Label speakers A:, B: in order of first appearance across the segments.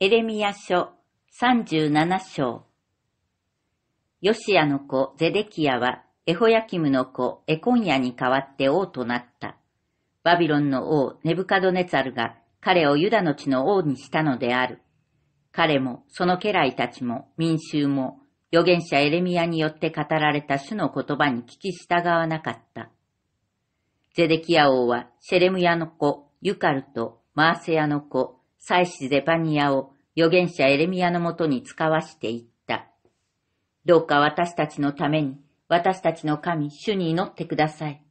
A: エレミヤ書三十七章。ヨシアの子ゼデキアは、エホヤキムの子エコンヤに代わって王となった。バビロンの王ネブカドネツァルが彼をユダの地の王にしたのである。彼もその家来たちも民衆も預言者エレミアによって語られた主の言葉に聞き従わなかった。ゼデキア王はシェレムヤの子ユカルとマーセヤの子祭司ゼパニアを預言者エレミアのもとに使わしていった。どうか私たちのために、私たちの神、主に祈ってください。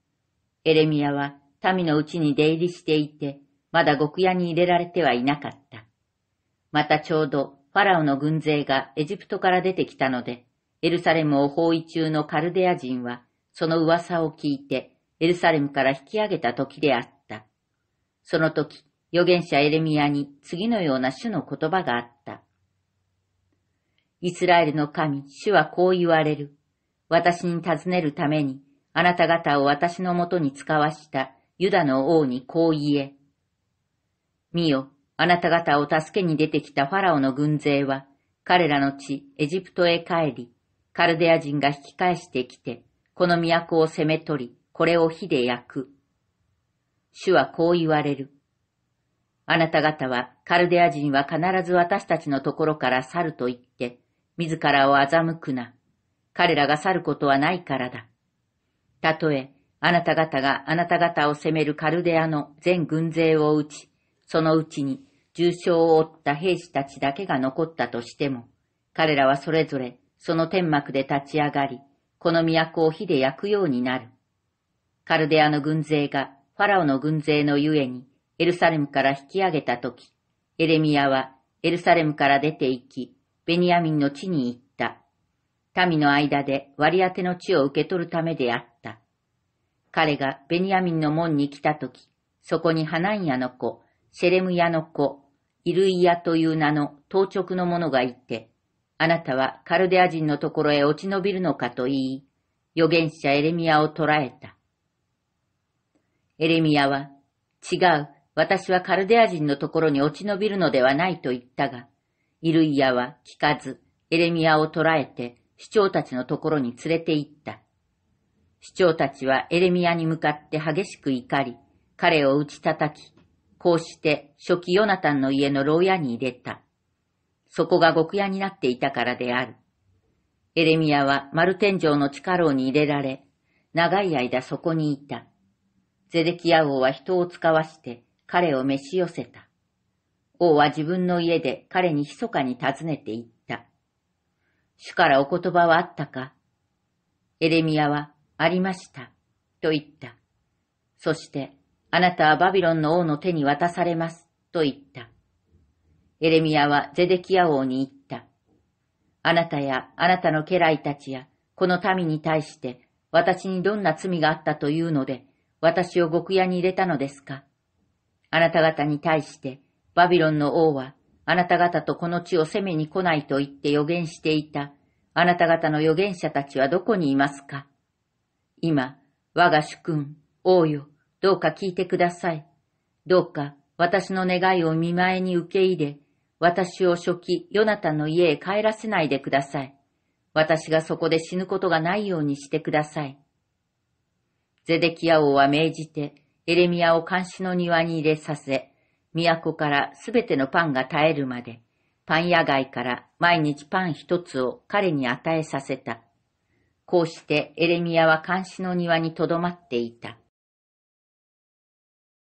A: エレミアは民のうちに出入りしていて、まだ極夜に入れられてはいなかった。またちょうどファラオの軍勢がエジプトから出てきたので、エルサレムを包囲中のカルデア人は、その噂を聞いて、エルサレムから引き上げた時であった。その時、預言者エレミアに次のような主の言葉があった。イスラエルの神、主はこう言われる。私に尋ねるために、あなた方を私のもとに使わしたユダの王にこう言え。見よ、あなた方を助けに出てきたファラオの軍勢は、彼らの地、エジプトへ帰り、カルデア人が引き返してきて、この都を攻め取り、これを火で焼く。主はこう言われる。あなた方は、カルデア人は必ず私たちのところから去ると言って、自らを欺くな。彼らが去ることはないからだ。たとえ、あなた方があなた方を攻めるカルデアの全軍勢を打ち、そのうちに重傷を負った兵士たちだけが残ったとしても、彼らはそれぞれその天幕で立ち上がり、この都を火で焼くようになる。カルデアの軍勢がファラオの軍勢のゆえに、エルサレムから引き上げたとき、エレミヤはエルサレムから出て行き、ベニヤミンの地に行った。民の間で割り当ての地を受け取るためであった。彼がベニヤミンの門に来たとき、そこにハナンヤの子、シェレムヤの子、イルイヤという名の当直の者がいて、あなたはカルデア人のところへ落ち延びるのかと言い、預言者エレミヤを捕らえた。エレミヤは、違う、私はカルデア人のところに落ち延びるのではないと言ったが、イルイアは聞かず、エレミアを捕らえて、市長たちのところに連れて行った。市長たちはエレミアに向かって激しく怒り、彼を打ち叩き、こうして初期ヨナタンの家の牢屋に入れた。そこが極屋になっていたからである。エレミアは丸天井の地下牢に入れられ、長い間そこにいた。ゼデキヤ王は人を使わして、彼を召し寄せた。王は自分の家で彼に密かに尋ねて言った。主からお言葉はあったかエレミアは、ありました、と言った。そして、あなたはバビロンの王の手に渡されます、と言った。エレミアはゼデキア王に言った。あなたやあなたの家来たちや、この民に対して、私にどんな罪があったというので、私を極屋に入れたのですかあなた方に対して、バビロンの王は、あなた方とこの地を攻めに来ないと言って予言していた、あなた方の預言者たちはどこにいますか今、我が主君、王よ、どうか聞いてください。どうか私の願いを見舞いに受け入れ、私を初期、ヨナタの家へ帰らせないでください。私がそこで死ぬことがないようにしてください。ゼデキヤ王は命じて、エレミアを監視の庭に入れさせ、都からすべてのパンが絶えるまで、パン屋街から毎日パン一つを彼に与えさせた。こうしてエレミアは監視の庭にとどまっていた。